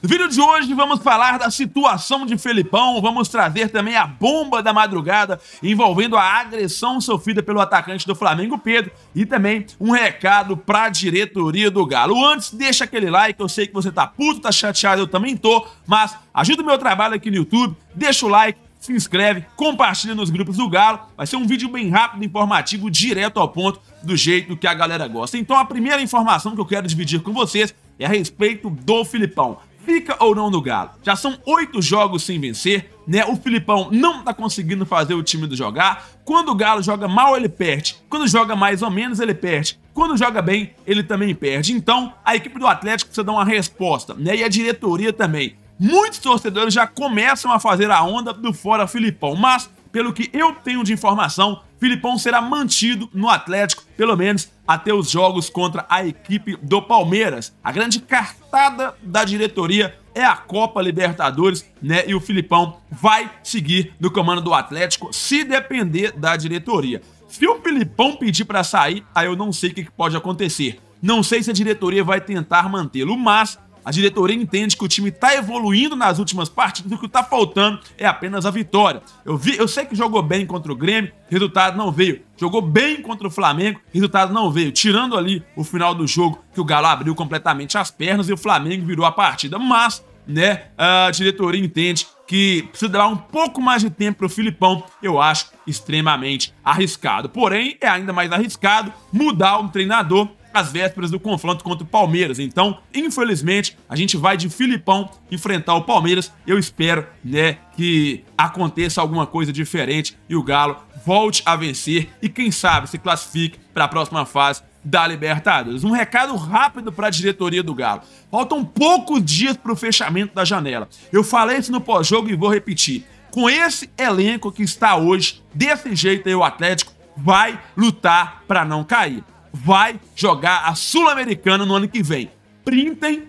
No vídeo de hoje vamos falar da situação de Felipão, vamos trazer também a bomba da madrugada envolvendo a agressão sofrida pelo atacante do Flamengo, Pedro, e também um recado para a diretoria do Galo. Antes, deixa aquele like, eu sei que você tá puto, tá chateado, eu também tô, mas ajuda o meu trabalho aqui no YouTube, deixa o like, se inscreve, compartilha nos grupos do Galo. Vai ser um vídeo bem rápido, informativo, direto ao ponto, do jeito que a galera gosta. Então a primeira informação que eu quero dividir com vocês é a respeito do Filipão fica ou não no Galo. Já são oito jogos sem vencer, né? O Filipão não tá conseguindo fazer o time do jogar. Quando o Galo joga mal, ele perde. Quando joga mais ou menos, ele perde. Quando joga bem, ele também perde. Então, a equipe do Atlético precisa dar uma resposta, né? E a diretoria também. Muitos torcedores já começam a fazer a onda do fora Filipão, mas pelo que eu tenho de informação, Filipão será mantido no Atlético, pelo menos até os jogos contra a equipe do Palmeiras. A grande cartada da diretoria é a Copa Libertadores, né? E o Filipão vai seguir no comando do Atlético, se depender da diretoria. Se o Filipão pedir para sair, aí eu não sei o que pode acontecer. Não sei se a diretoria vai tentar mantê-lo, mas a diretoria entende que o time está evoluindo nas últimas partidas, então o que está faltando é apenas a vitória. Eu, vi, eu sei que jogou bem contra o Grêmio, resultado não veio. Jogou bem contra o Flamengo, resultado não veio. Tirando ali o final do jogo, que o Galo abriu completamente as pernas e o Flamengo virou a partida. Mas, né, a diretoria entende que precisa dar um pouco mais de tempo para o Filipão, eu acho extremamente arriscado. Porém, é ainda mais arriscado mudar um treinador às vésperas do confronto contra o Palmeiras. Então, infelizmente, a gente vai de Filipão enfrentar o Palmeiras. Eu espero, né, que aconteça alguma coisa diferente e o Galo volte a vencer e quem sabe se classifique para a próxima fase da Libertadores. Um recado rápido para a diretoria do Galo. Faltam poucos dias para o fechamento da janela. Eu falei isso no pós-jogo e vou repetir. Com esse elenco que está hoje, desse jeito aí o Atlético vai lutar para não cair vai jogar a Sul-Americana no ano que vem. Printem,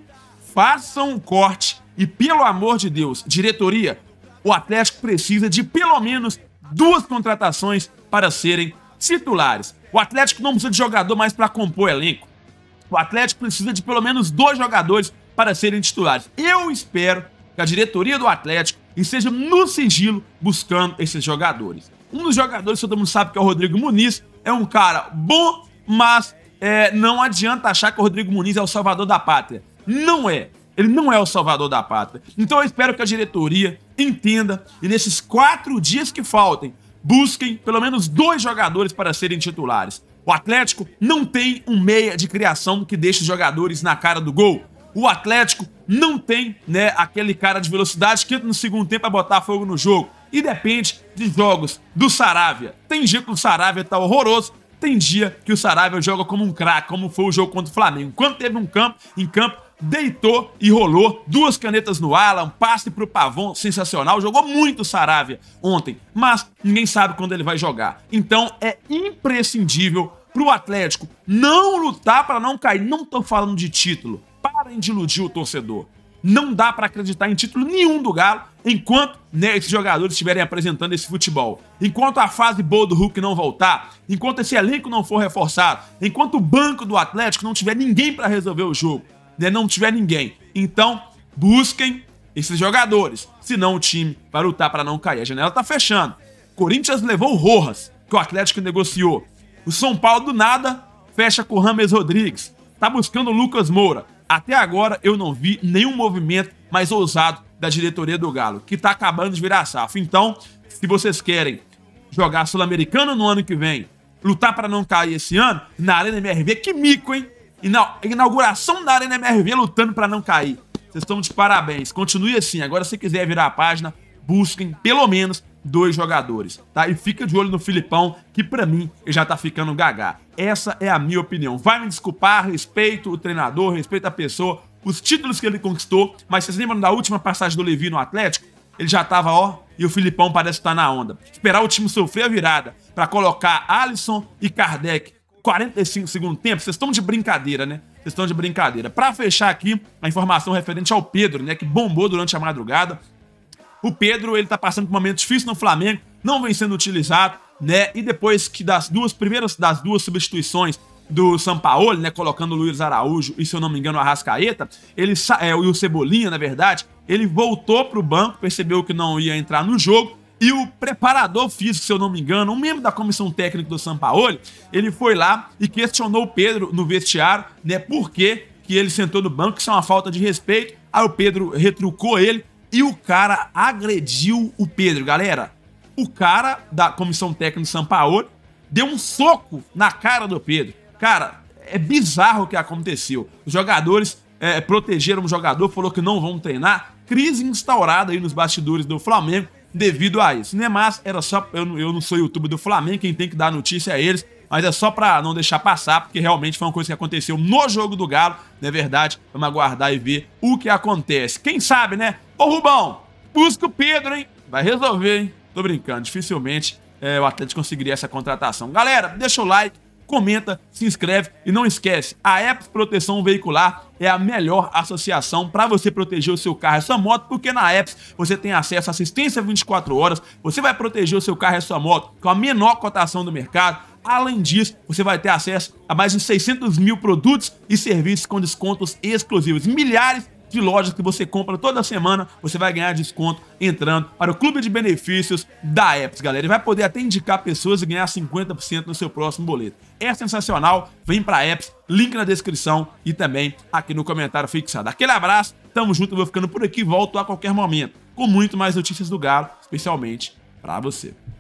façam um corte e, pelo amor de Deus, diretoria, o Atlético precisa de pelo menos duas contratações para serem titulares. O Atlético não precisa de jogador mais para compor elenco. O Atlético precisa de pelo menos dois jogadores para serem titulares. Eu espero que a diretoria do Atlético esteja no sigilo buscando esses jogadores. Um dos jogadores que todo mundo sabe que é o Rodrigo Muniz, é um cara bom mas é, não adianta achar que o Rodrigo Muniz é o salvador da pátria. Não é. Ele não é o salvador da pátria. Então eu espero que a diretoria entenda e nesses quatro dias que faltem, busquem pelo menos dois jogadores para serem titulares. O Atlético não tem um meia de criação que deixe os jogadores na cara do gol. O Atlético não tem né, aquele cara de velocidade que entra no segundo tempo para botar fogo no jogo. E depende de jogos do Saravia. Tem dia que o Saravia tá horroroso, tem dia que o Saravia joga como um craque, como foi o jogo contra o Flamengo. Quando teve um campo, em campo, deitou e rolou. Duas canetas no ala, um passe pro Pavon, sensacional. Jogou muito o Saravia ontem, mas ninguém sabe quando ele vai jogar. Então é imprescindível pro Atlético não lutar para não cair. Não tô falando de título. Parem de iludir o torcedor. Não dá para acreditar em título nenhum do Galo enquanto né, esses jogadores estiverem apresentando esse futebol. Enquanto a fase boa do Hulk não voltar, enquanto esse elenco não for reforçado, enquanto o banco do Atlético não tiver ninguém para resolver o jogo, né, não tiver ninguém. Então, busquem esses jogadores, senão o time vai lutar para não cair. A janela está fechando. Corinthians levou o Rojas, que o Atlético negociou. O São Paulo do nada fecha com o Rames Rodrigues. Tá buscando o Lucas Moura. Até agora eu não vi nenhum movimento mais ousado da diretoria do Galo, que está acabando de virar safra. Então, se vocês querem jogar Sul-Americano no ano que vem, lutar para não cair esse ano, na Arena MRV, que mico, hein? E na inauguração da Arena MRV lutando para não cair. Vocês estão de parabéns. Continue assim. Agora, se quiser virar a página, busquem pelo menos dois jogadores, tá? E fica de olho no Filipão, que para mim já tá ficando gaga. Essa é a minha opinião. Vai me desculpar, respeito o treinador, respeito a pessoa, os títulos que ele conquistou, mas vocês lembram da última passagem do Levi no Atlético? Ele já tava, ó, e o Filipão parece estar tá na onda. Esperar o time sofrer a virada para colocar Alisson e Kardec 45 segundo tempo, vocês estão de brincadeira, né? Vocês estão de brincadeira. Para fechar aqui, a informação referente ao Pedro, né, que bombou durante a madrugada. O Pedro, ele tá passando por um momento difícil no Flamengo, não vem sendo utilizado né? E depois que das duas primeiras das duas substituições do Sampaoli, né, colocando o Luiz Araújo e, se eu não me engano, o Arrascaeta, ele, é, o Cebolinha, na verdade, ele voltou para o banco, percebeu que não ia entrar no jogo, e o preparador físico, se eu não me engano, um membro da comissão técnica do Sampaoli, ele foi lá e questionou o Pedro no vestiário, né, por que, que ele sentou no banco, isso é uma falta de respeito, aí o Pedro retrucou ele, e o cara agrediu o Pedro, galera, o cara da comissão técnica de Sampaoli deu um soco na cara do Pedro. Cara, é bizarro o que aconteceu. Os jogadores é, protegeram o jogador, falou que não vão treinar. Crise instaurada aí nos bastidores do Flamengo devido a isso, né? Mas era só. Eu, não, eu não sou YouTube do Flamengo, quem tem que dar notícia é eles. Mas é só para não deixar passar, porque realmente foi uma coisa que aconteceu no jogo do Galo. é verdade, vamos aguardar e ver o que acontece. Quem sabe, né? Ô Rubão, busca o Pedro, hein? Vai resolver, hein? Tô brincando, dificilmente é, o Atlético conseguiria essa contratação. Galera, deixa o like, comenta, se inscreve e não esquece, a Apps Proteção Veicular é a melhor associação para você proteger o seu carro e é sua moto, porque na Apps você tem acesso à assistência 24 horas, você vai proteger o seu carro e é sua moto com a menor cotação do mercado, Além disso, você vai ter acesso a mais de 600 mil produtos e serviços com descontos exclusivos. Milhares de lojas que você compra toda semana, você vai ganhar desconto entrando para o clube de benefícios da Apps, galera. E vai poder até indicar pessoas e ganhar 50% no seu próximo boleto. É sensacional, vem para Apps, link na descrição e também aqui no comentário fixado. Aquele abraço, tamo junto, vou ficando por aqui, volto a qualquer momento com muito mais notícias do Galo, especialmente para você.